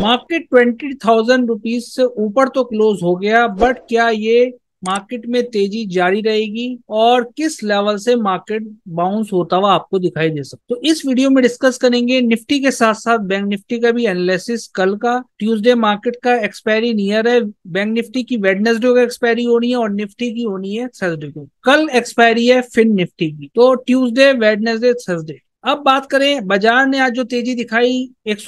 market twenty thousand rupees से ऊपर तो क्लोज हो गया बट क्या ये मार्केट में तेजी जारी रहेगी और किस लेवल से मार्केट बाउंस होता हुआ आपको दिखाई दे सकता तो इस वीडियो में डिस्कस करेंगे निफ्टी के साथ साथ बैंक निफ्टी का भी एनालिसिस कल का ट्यूसडे मार्केट का एक्सपायरी नियर है बैंक निफ्टी की वेडनेसडे को एक्सपायरी होनी है और निफ्टी की होनी है थर्सडे को कल एक्सपायरी है फिन निफ्टी की तो ट्यूजडे वेडनेसडे थर्सडे अब बात करें बाजार ने आज जो तेजी दिखाई एक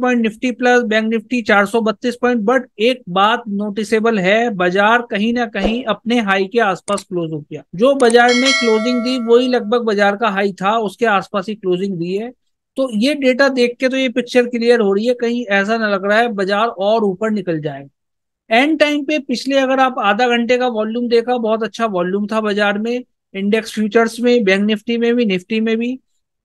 point Nifty plus bank Nifty 432 point but एक बात नोटिसेबल है बाजार कहीं ना कहीं अपने हाई के आसपास क्लोज हो गया जो बाजार ने क्लोजिंग दी वही लगभग बाजार का हाई था उसके आसपास ही क्लोजिंग दी है तो ये डेटा देख के तो ये पिक्चर क्लियर हो रही है कहीं ऐसा ना लग रहा है बाजार और ऊपर निकल जाएगा एंड टाइम पे पिछले अगर आप आधा घंटे का वॉल्यूम देखा बहुत अच्छा वॉल्यूम था बाजार में इंडेक्स फ्यूचर्स में बैंक निफ्टी में भी निफ्टी में भी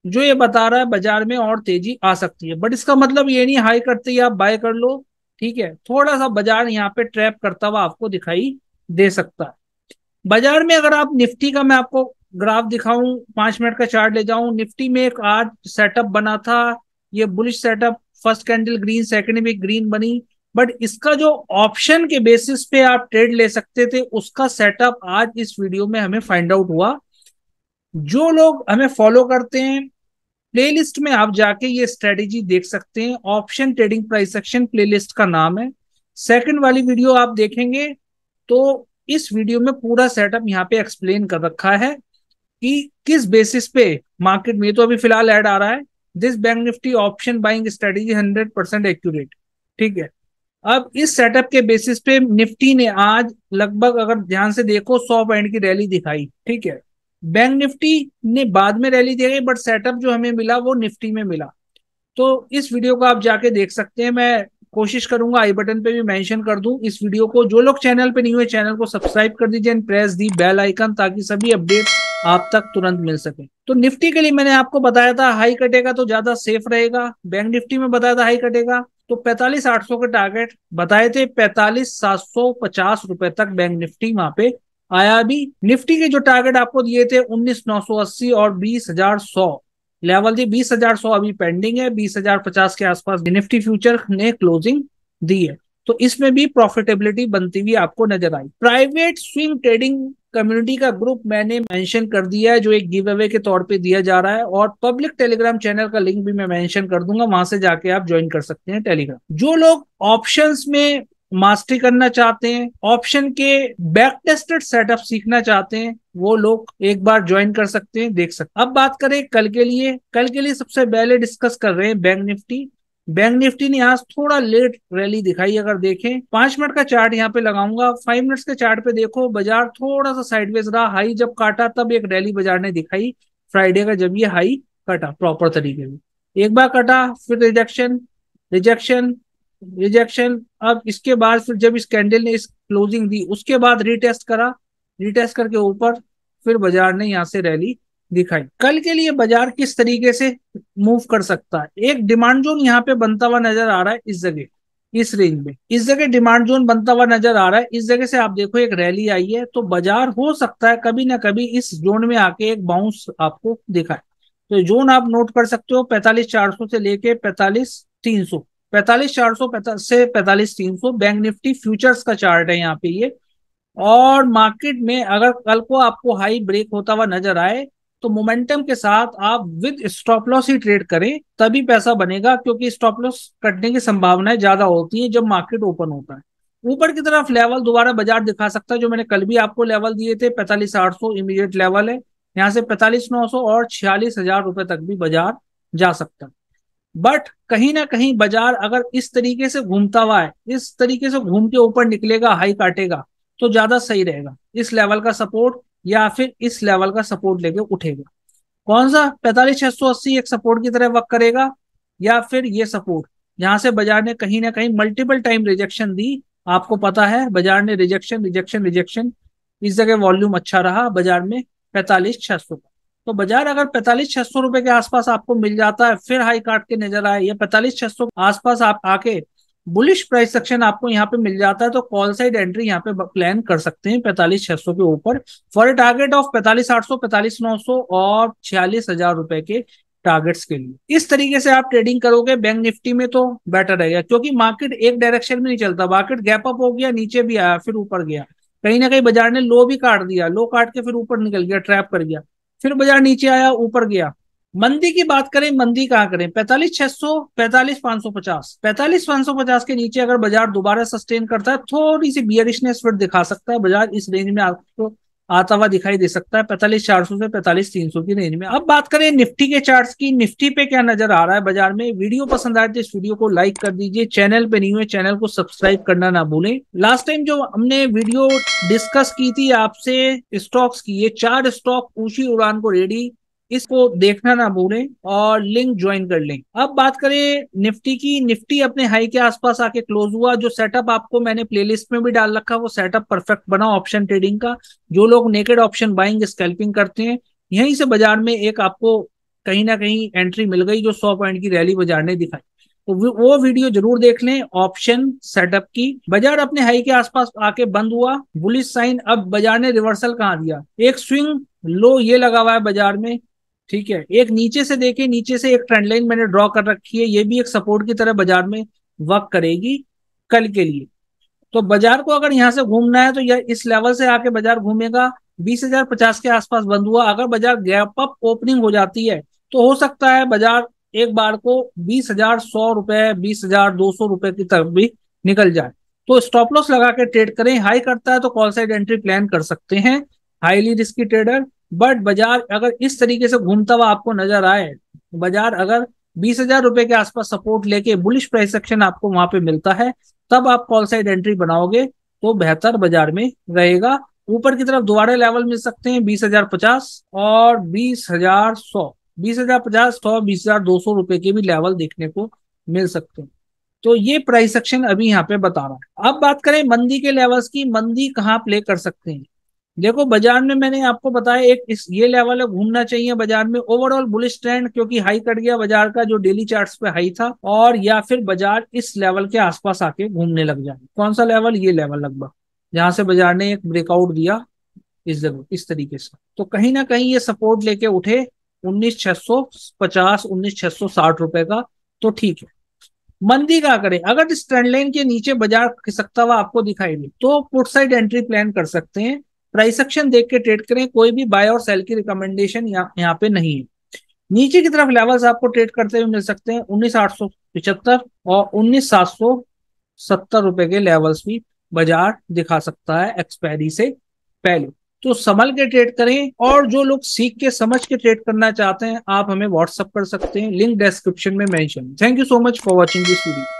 जो ये बता रहा है बाजार में और तेजी आ सकती है बट इसका मतलब ये नहीं हाई करते ही आप बाय कर लो ठीक है थोड़ा सा बाजार यहाँ पे ट्रैप करता हुआ आपको दिखाई दे सकता है बाजार में अगर आप निफ्टी का मैं आपको ग्राफ दिखाऊं पांच मिनट का चार्ट ले जाऊं निफ्टी में एक आज सेटअप बना था ये bullish setup first candle green second में ग्रीन बनी बट इसका जो ऑप्शन के बेसिस पे आप ट्रेड ले सकते थे उसका सेटअप आज इस वीडियो में हमें फाइंड आउट हुआ जो लोग हमें फॉलो करते हैं प्लेलिस्ट में आप जाके ये स्ट्रेटेजी देख सकते हैं option trading price action playlist का नाम है सेकंड वाली वीडियो आप देखेंगे तो इस वीडियो में पूरा सेटअप यहाँ पे एक्सप्लेन कर रखा है कि किस बेसिस पे मार्केट में तो अभी फिलहाल ऐड आ रहा है this bank Nifty option buying strategy hundred percent accurate ठीक है अब इस सेटअप के बेसिस पे निफ्टी ने आज लगभग अगर ध्यान से देखो सौ पॉइंट की रैली दिखाई ठीक है बैंक निफ्टी ने बाद में रैली दे गई बट सेटअप जो हमें मिला वो निफ्टी में मिला तो इस वीडियो को आप जाके देख सकते हैं मैं कोशिश करूंगा आई बटन पे भी मेंशन कर दूं इस वीडियो को जो लोग चैनल पे नहीं हुए चैनल को सब्सक्राइब कर दीजिए and press the bell icon ताकि सभी अपडेट आप तक तुरंत मिल सके तो निफ्टी के लिए मैंने आपको बताया था हाई कटेगा तो ज्यादा सेफ रहेगा बैंक निफ्टी में बताया था हाई कटेगा तो पैंतालीस आठ सौ के टारगेट बताए थे पैंतालीस सात सौ पचास रुपए तक बैंक निफ्टी वहां पे आया भी निफ्टी के जो टारगेट आपको दिए थे उन्नीस नौ सौ अस्सी और बीस हजार सौ लेवल बीस हजार सौ अभी पेंडिंग है बीस हजार पचास के आसपास निफ्टी फ्यूचर ने क्लोजिंग दी है तो इसमें भी प्रॉफिटेबिलिटी बनती हुई आपको नजर आई प्राइवेट स्विंग ट्रेडिंग कम्युनिटी का ग्रुप मैंने मेंशन कर दिया है जो एक गिव अवे के तौर पे दिया जा रहा है और पब्लिक टेलीग्राम चैनल का लिंक भी मैं मेंशन कर दूंगा वहां से जाके आप ज्वाइन कर सकते हैं टेलीग्राम जो लोग ऑप्शंस में मास्टरी करना चाहते हैं ऑप्शन के बैक टेस्टेड सेटअप सीखना चाहते हैं वो लोग एक बार ज्वाइन कर सकते हैं देख सकते हैं अब बात करें कल के लिए कल के लिए सबसे पहले डिस्कस कर रहे हैं बैंक निफ्टी बैंक निफ्टी ने आज थोड़ा लेट रैली दिखाई अगर देखें पांच मिनट का चार्ट यहाँ पे लगाऊंगा फाइव मिनट्स के चार्ट पे देखो बाजार थोड़ा सा साइडवेज रहा हाई जब काटा तब एक रैली बाजार ने दिखाई फ्राइडे का जब ये हाई कटा प्रॉपर तरीके में एक बार कटा फिर रिजेक्शन रिजेक्शन रिजेक्शन अब इसके बाद फिर जब इस कैंडल ने इस क्लोजिंग दी उसके बाद रिटेस्ट करा रिटेस्ट करके ऊपर फिर बाजार ने यहाँ से रैली दिखाई कल के लिए बाजार किस तरीके से मूव कर सकता है एक डिमांड जोन यहाँ पे बनता हुआ नजर आ रहा है इस जगह इस रेंज में इस जगह डिमांड जोन बनता हुआ नजर आ रहा है इस जगह से आप देखो एक रैली आई है तो बाजार हो सकता है कभी ना कभी इस जोन में आके एक बाउंस आपको दिखाए तो जोन आप नोट कर सकते हो पैतालीस चार सौ से लेके पैतालीस तीन पैतालीस चार सौ से पैंतालीस तीन सौ बैंक निफ्टी फ्यूचर्स का चार्ट है यहाँ पे ये और मार्केट में अगर कल को आपको हाई ब्रेक होता हुआ नजर आए तो मोमेंटम के साथ आप विद स्टॉप लॉस ही ट्रेड करें तभी पैसा बनेगा क्योंकि स्टॉप लॉस कटने की संभावनाएं ज्यादा होती है जब मार्केट ओपन होता है ऊपर की तरफ लेवल दोबारा बाजार दिखा सकता है जो मैंने कल भी आपको लेवल दिए थे पैतालीस आठ सौ इमीडिएट लेवल है यहाँ से पैतालीस नौ सौ और छियालीस हजार रुपए तक भी बाजार जा सकता है बट कहीं ना कहीं बाजार अगर इस तरीके से घूमता हुआ है इस तरीके से घूम के ऊपर निकलेगा हाई काटेगा तो ज्यादा सही रहेगा इस लेवल का सपोर्ट या फिर इस लेवल का सपोर्ट लेके उठेगा कौन सा पैंतालीस छह सौ अस्सी एक सपोर्ट की तरह वर्क करेगा या फिर ये सपोर्ट जहां से बाजार ने कहीं ना कहीं मल्टीपल टाइम रिजेक्शन दी आपको पता है बाजार ने रिजेक्शन रिजेक्शन रिजेक्शन इस जगह वॉल्यूम अच्छा रहा बाजार में पैंतालीस छह सौ का तो बाजार अगर पैंतालीस छह सौ रुपए के आसपास आपको मिल जाता है फिर हाई काट के नजर आए या पैंतालीस छह सौ आसपास आप आके बुलिश प्राइस सेक्शन आपको यहाँ पे मिल जाता है तो कॉल साइड एंट्री यहाँ पे प्लान कर सकते हैं पैंतालीस छह सौ के ऊपर फॉर ए टारगेट ऑफ पैंतालीस आठ सौ पैंतालीस नौ सौ और छियालीस हजार रुपए के टारगेट्स के लिए इस तरीके से आप ट्रेडिंग करोगे बैंक निफ्टी में तो बेटर रहेगा क्योंकि मार्केट एक डायरेक्शन में नहीं चलता मार्केट गैप अप हो गया नीचे भी आया फिर ऊपर गया कहीं ना कहीं बाजार ने लो भी काट दिया लो काट के फिर ऊपर निकल गया ट्रैप कर गया फिर बाजार नीचे आया ऊपर गया मंदी की बात करें मंदी कहाँ करें पैंतालीस छह सौ पैंतालीस पांच सौ पचास पैंतालीस पांच सौ पचास के नीचे अगर बाजार दोबारा सस्टेन करता है थोड़ी सी बियरिशनेस फिर दिखा सकता है बाजार इस रेंज में आपको आता हुआ दिखाई दे सकता है पैंतालीस चार सौ से पैंतालीस तीन सौ की रेंज में अब बात करें निफ्टी के चार्ट्स की निफ्टी पे क्या नजर आ रहा है बाजार में वीडियो पसंद आए तो इस वीडियो को लाइक कर दीजिए चैनल पे नहीं हुए चैनल को सब्सक्राइब करना ना भूलें लास्ट टाइम जो हमने वीडियो डिस्कस की थी आपसे स्टॉक्स की ये चार स्टॉक ऊंची उड़ान को रेडी इसको देखना ना भूलें और लिंक ज्वाइन कर लें अब बात करें निफ्टी की निफ्टी अपने हाई के आसपास आके क्लोज हुआ जो सेटअप आपको मैंने प्लेलिस्ट में भी डाल रखा वो सेटअप परफेक्ट बना ऑप्शन ट्रेडिंग का जो लोग नेकेड ऑप्शन बाइंग स्कैल्पिंग करते हैं यहीं से बाजार में एक आपको कहीं ना कहीं एंट्री मिल गई जो सौ पॉइंट की रैली बाजार ने दिखाई तो वो वीडियो जरूर देख लें ऑप्शन सेटअप की बाजार अपने हाई के आसपास आके बंद हुआ बुलिस साइन अब बाजार ने रिवर्सल कहा दिया एक स्विंग लो ये लगा हुआ है बाजार में ठीक है एक नीचे से देखे नीचे से एक ट्रेंड लाइन मैंने ड्रॉ कर रखी है ये भी एक सपोर्ट की तरह बाजार में वर्क करेगी कल के लिए तो बाजार को अगर यहां से घूमना है तो यह इस लेवल से आके बाजार घूमेगा बीस हजार पचास के आसपास बंद हुआ अगर बाजार गैप अप ओपनिंग हो जाती है तो हो सकता है बाजार एक बार को बीस हजार सौ रुपए बीस हजार दो सौ रुपए की तरफ भी निकल जाए तो स्टॉप लॉस लगा के ट्रेड करें हाई करता है तो कॉल साइड एंट्री प्लान कर सकते हैं हाईली रिस्की ट्रेडर बट बाजार अगर इस तरीके से घूमता हुआ आपको नजर आए बाजार अगर बीस हजार रुपए के आसपास सपोर्ट लेके बुलिश प्राइस एक्शन आपको वहां पे मिलता है तब आप कॉल साइड एंट्री बनाओगे तो बेहतर बाजार में रहेगा ऊपर की तरफ दोबारा लेवल मिल सकते हैं बीस हजार पचास और बीस हजार सौ बीस हजार पचास सौ बीस हजार दो सौ रुपए के भी लेवल देखने को मिल सकते हैं तो ये प्राइस एक्शन अभी यहाँ पे बता रहा है अब बात करें मंदी के लेवल्स की मंदी कहाँ प्ले कर सकते हैं देखो बाजार में मैंने आपको बताया एक इस ये लेवल है घूमना चाहिए बाजार में ओवरऑल बुलिश ट्रेंड क्योंकि हाई कट गया बाजार का जो डेली चार्ट्स पे हाई था और या फिर बाजार इस लेवल के आसपास आके घूमने लग जाए कौन सा लेवल ये लेवल लगभग जहां से बाजार ने एक ब्रेकआउट दिया इस जगह इस तरीके से तो कहीं ना कहीं ये सपोर्ट लेके उठे उन्नीस छह सौ पचास उन्नीस छह सौ साठ रुपए का तो ठीक है मंदी का करें अगर इस ट्रेंड लाइन के नीचे बाजार खिसकता हुआ आपको दिखाई दे तो पुट साइड एंट्री प्लान कर सकते हैं प्राइस एक्शन देख के ट्रेड करें कोई भी बाय और सेल की रिकमेंडेशन यहाँ यहाँ पे नहीं है नीचे की तरफ लेवल्स आपको ट्रेड करते हुए मिल सकते हैं उन्नीस आठ सौ और उन्नीस सात सौ सत्तर रुपए के लेवल्स भी बाजार दिखा सकता है एक्सपायरी से पहले तो संभल के ट्रेड करें और जो लोग सीख के समझ के ट्रेड करना चाहते हैं आप हमें व्हाट्सअप कर सकते हैं लिंक डिस्क्रिप्शन में mention thank you so much for watching this video